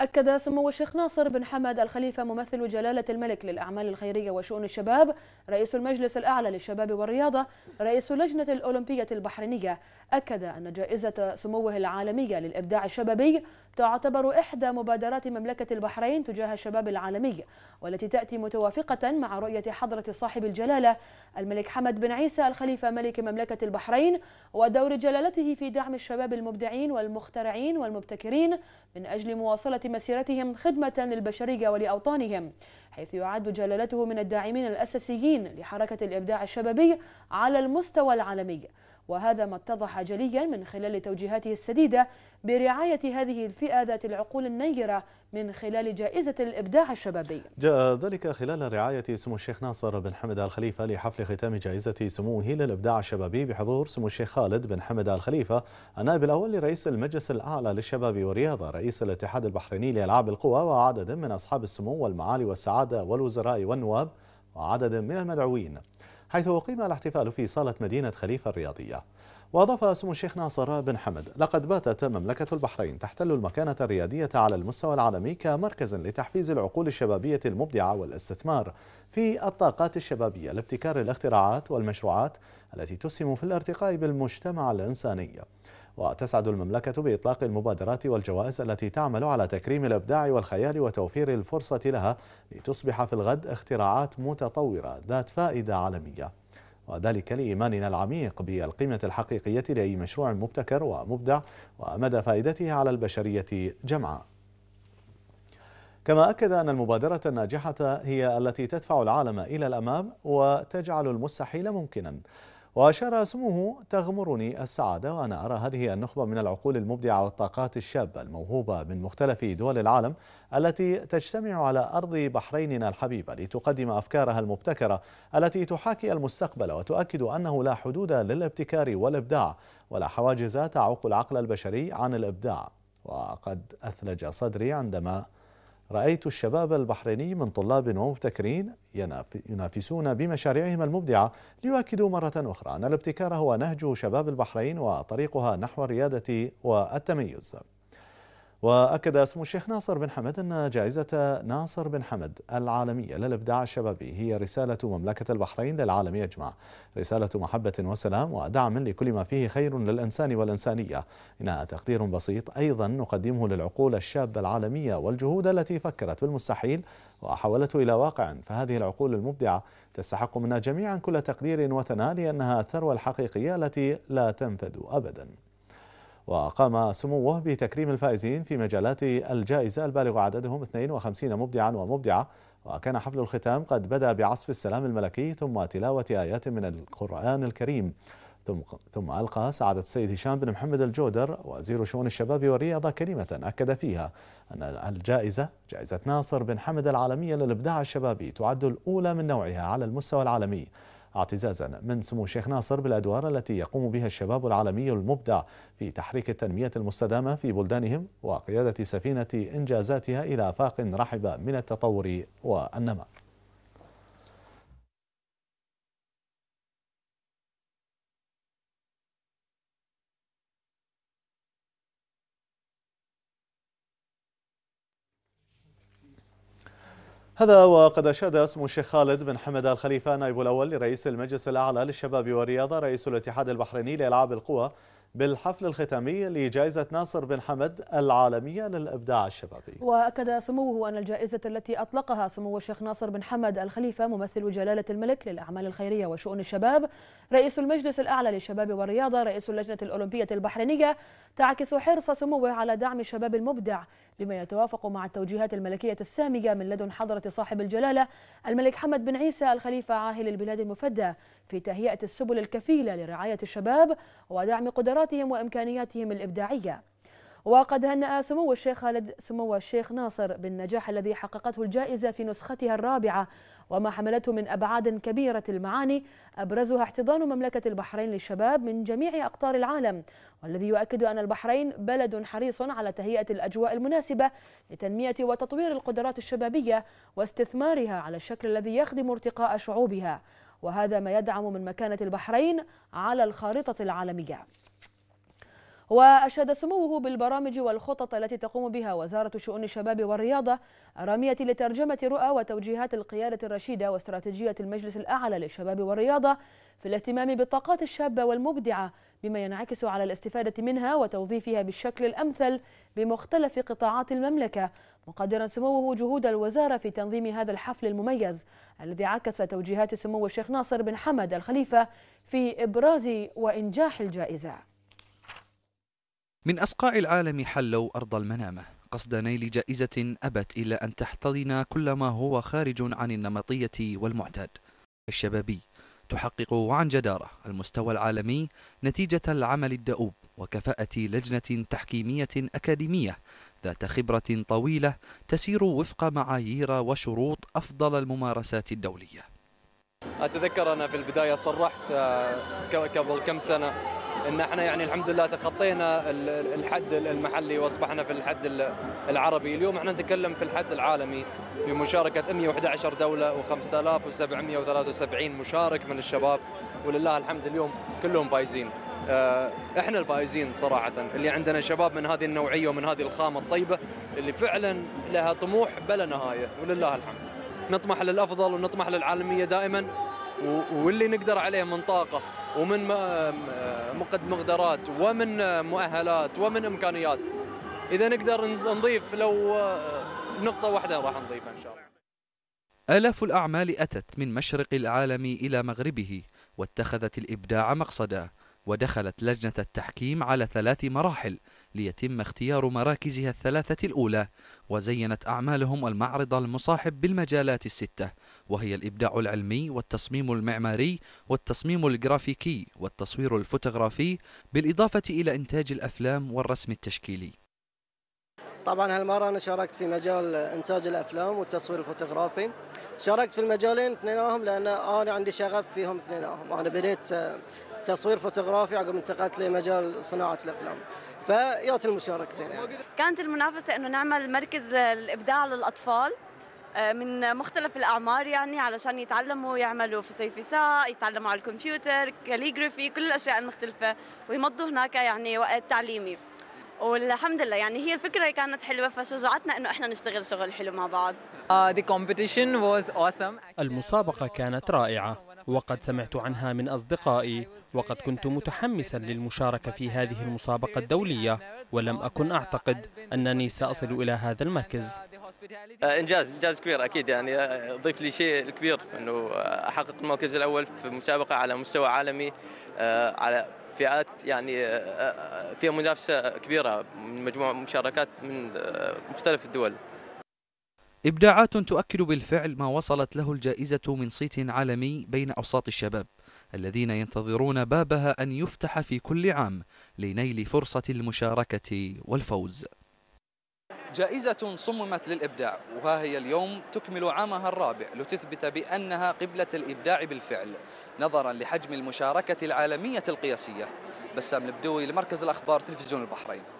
أكد سمو الشيخ ناصر بن حمد الخليفة ممثل جلالة الملك للأعمال الخيرية وشؤون الشباب رئيس المجلس الأعلى للشباب والرياضة رئيس اللجنة الأولمبية البحرينية أكد أن جائزة سموه العالمية للإبداع الشبابي تعتبر إحدى مبادرات مملكة البحرين تجاه الشباب العالمي والتي تأتي متوافقة مع رؤية حضرة صاحب الجلالة الملك حمد بن عيسى الخليفة ملك مملكة البحرين ودور جلالته في دعم الشباب المبدعين والمخترعين والمبتكرين من أجل مواصلة مسيرتهم خدمة للبشرية ولأوطانهم حيث يعد جلالته من الداعمين الأساسيين لحركة الإبداع الشبابي على المستوى العالمي وهذا ما اتضح جليا من خلال توجيهاته السديدة برعاية هذه الفئة ذات العقول النيرة من خلال جائزة الإبداع الشبابي جاء ذلك خلال رعاية سمو الشيخ ناصر بن حمد آل خليفة لحفل ختام جائزة سموه للإبداع الشبابي بحضور سمو الشيخ خالد بن حمد آل خليفة النائب الأول لرئيس المجلس الأعلى للشباب والرياضة رئيس الاتحاد البحريني لألعاب القوى وعدد من أصحاب السمو والمعالي والسعادة والوزراء والنواب وعدد من المدعوين حيث أقيم الاحتفال في صالة مدينة خليفة الرياضية وأضاف سمو الشيخ ناصر بن حمد لقد باتت مملكة البحرين تحتل المكانة الريادية على المستوى العالمي كمركز لتحفيز العقول الشبابية المبدعة والاستثمار في الطاقات الشبابية لابتكار الاختراعات والمشروعات التي تسهم في الارتقاء بالمجتمع الإنساني وتسعد المملكة بإطلاق المبادرات والجوائز التي تعمل على تكريم الإبداع والخيال وتوفير الفرصة لها لتصبح في الغد اختراعات متطورة ذات فائدة عالمية وذلك لإيماننا العميق بالقيمة الحقيقية لأي مشروع مبتكر ومبدع ومدى فائدته على البشرية جمعاء كما أكد أن المبادرة الناجحة هي التي تدفع العالم إلى الأمام وتجعل المستحيل ممكناً وأشار اسمه تغمرني السعادة وأنا أرى هذه النخبة من العقول المبدعة والطاقات الشابة الموهوبة من مختلف دول العالم التي تجتمع على أرض بحريننا الحبيبة لتقدم أفكارها المبتكرة التي تحاكي المستقبل وتؤكد أنه لا حدود للابتكار والإبداع ولا حواجز تعوق العقل البشري عن الإبداع وقد أثلج صدري عندما رأيت الشباب البحريني من طلاب ومبتكرين ينافسون بمشاريعهم المبدعة ليؤكدوا مرة أخرى أن الابتكار هو نهج شباب البحرين وطريقها نحو الريادة والتميز وأكد اسم الشيخ ناصر بن حمد أن جائزة ناصر بن حمد العالمية للإبداع الشبابي هي رسالة مملكة البحرين للعالم يجمع رسالة محبة وسلام ودعم لكل ما فيه خير للإنسان والإنسانية إنها تقدير بسيط أيضا نقدمه للعقول الشابة العالمية والجهود التي فكرت بالمستحيل وحولته إلى واقع فهذه العقول المبدعة تستحق منا جميعا كل تقدير وثناء لأنها الثروة الحقيقية التي لا تنفد أبداً وقام سموه بتكريم الفائزين في مجالات الجائزة البالغ عددهم 52 مبدعا ومبدعة وكان حفل الختام قد بدأ بعصف السلام الملكي ثم تلاوة آيات من القرآن الكريم ثم ألقى سعادة السيد هشام بن محمد الجودر وزير شؤون الشباب والرياضة كلمة أكد فيها أن الجائزة جائزة ناصر بن حمد العالمية للإبداع الشبابي تعد الأولى من نوعها على المستوى العالمي اعتزازا من سمو الشيخ ناصر بالأدوار التي يقوم بها الشباب العالمي المبدع في تحريك التنمية المستدامة في بلدانهم وقيادة سفينة إنجازاتها إلى آفاق رحبة من التطور والنمو هذا وقد أشاد اسم الشيخ خالد بن حمد الخليفة نائب الأول لرئيس المجلس الأعلى للشباب والرياضة رئيس الاتحاد البحريني لألعاب القوى بالحفل الختامي لجائزة ناصر بن حمد العالمية للإبداع الشبابي وأكد سموه أن الجائزة التي أطلقها سمو الشيخ ناصر بن حمد الخليفة ممثل جلالة الملك للأعمال الخيرية وشؤون الشباب رئيس المجلس الأعلى للشباب والرياضة رئيس اللجنة الأولمبية البحرينية تعكس حرص سموه على دعم الشباب المبدع بما يتوافق مع التوجيهات الملكية السامية من لدن حضرة صاحب الجلالة الملك حمد بن عيسى الخليفة عاهل البلاد المفدى في تهيئة السبل الكفيلة لرعاية الشباب ودعم قدرات خبراتهم وإمكانياتهم الإبداعية وقد هنأ سمو الشيخ خالد سمو الشيخ ناصر بالنجاح الذي حققته الجائزة في نسختها الرابعة وما حملته من أبعاد كبيرة المعاني أبرزها احتضان مملكة البحرين للشباب من جميع أقطار العالم والذي يؤكد أن البحرين بلد حريص على تهيئة الأجواء المناسبة لتنمية وتطوير القدرات الشبابية واستثمارها على الشكل الذي يخدم ارتقاء شعوبها وهذا ما يدعم من مكانة البحرين على الخارطة العالمية وأشاد سموه بالبرامج والخطط التي تقوم بها وزارة شؤون الشباب والرياضة الرامية لترجمة رؤى وتوجيهات القيادة الرشيدة واستراتيجية المجلس الأعلى للشباب والرياضة في الاهتمام بالطاقات الشابة والمبدعة بما ينعكس على الاستفادة منها وتوظيفها بالشكل الأمثل بمختلف قطاعات المملكة مقدرا سموه جهود الوزارة في تنظيم هذا الحفل المميز الذي عكس توجيهات سمو الشيخ ناصر بن حمد الخليفة في إبراز وإنجاح الجائزة من أصقاع العالم حلوا أرض المنامة قصد نيل جائزة أبت إلا أن تحتضن كل ما هو خارج عن النمطية والمعتاد الشبابي تحقق عن جدارة المستوى العالمي نتيجة العمل الدؤوب وكفاءة لجنة تحكيمية أكاديمية ذات خبرة طويلة تسير وفق معايير وشروط أفضل الممارسات الدولية أتذكر أنا في البداية صرحت آه، قبل كم سنة ان احنا يعني الحمد لله تخطينا الحد المحلي واصبحنا في الحد العربي، اليوم احنا نتكلم في الحد العالمي بمشاركه 111 دوله و5773 مشارك من الشباب ولله الحمد اليوم كلهم فايزين. آه، احنا الفائزين صراحه اللي عندنا شباب من هذه النوعيه ومن هذه الخامه الطيبه اللي فعلا لها طموح بلا نهايه ولله الحمد. نطمح للافضل ونطمح للعالميه دائما واللي نقدر عليه من طاقه ومن من مقدرات ومن مؤهلات ومن امكانيات اذا نقدر نضيف لو آه، نقطه واحده راح نضيفها ان شاء الله آلاف الأعمال أتت من مشرق العالم إلى مغربه واتخذت الإبداع مقصدا ودخلت لجنة التحكيم على ثلاث مراحل ليتم اختيار مراكزها الثلاثة الأولى وزينت أعمالهم المعرض المصاحب بالمجالات الستة وهي الإبداع العلمي والتصميم المعماري والتصميم الجرافيكي والتصوير الفوتوغرافي بالإضافة إلى إنتاج الأفلام والرسم التشكيلي طبعا هالمرة أنا شاركت في مجال إنتاج الأفلام والتصوير الفوتوغرافي شاركت في المجالين اثنينهم لأن أنا عندي شغف فيهم اثنينهم أنا بديت تصوير فوتوغرافي عقب انتقلت لمجال صناعة الأفلام فيعطي مشاركتين يعني. كانت المنافسة أنه نعمل مركز الإبداع للأطفال آه، من مختلف الأعمار يعني علشان يتعلموا يعملوا فسيفساء يتعلموا على الكمبيوتر كاليغرافي كل الأشياء المختلفة ويمضوا هناك يعني وقت تعليمي والحمد لله يعني هي الفكره كانت حلوه فشجعتنا انه احنا نشتغل شغل حلو مع بعض. Uh, المسابقه كانت رائعه وقد سمعت عنها من أصدقائي وقد كنت متحمسا للمشاركة في هذه المسابقة الدولية ولم أكن أعتقد أنني سأصل إلى هذا المركز آه، إنجاز إنجاز كبير أكيد يعني آه، ضيف لي شيء كبير أنه آه، أحقق المركز الأول في مسابقة على مستوى عالمي على فئات يعني فيها منافسة كبيرة من مجموعة مشاركات من مختلف الدول إبداعات تؤكد بالفعل ما وصلت له الجائزة من صيت عالمي بين أوساط الشباب الذين ينتظرون بابها أن يفتح في كل عام لنيل فرصة المشاركة والفوز جائزة صممت للإبداع وها هي اليوم تكمل عامها الرابع لتثبت بأنها قبلة الإبداع بالفعل نظرا لحجم المشاركة العالمية القياسية بسام البدوي لمركز الأخبار تلفزيون البحرين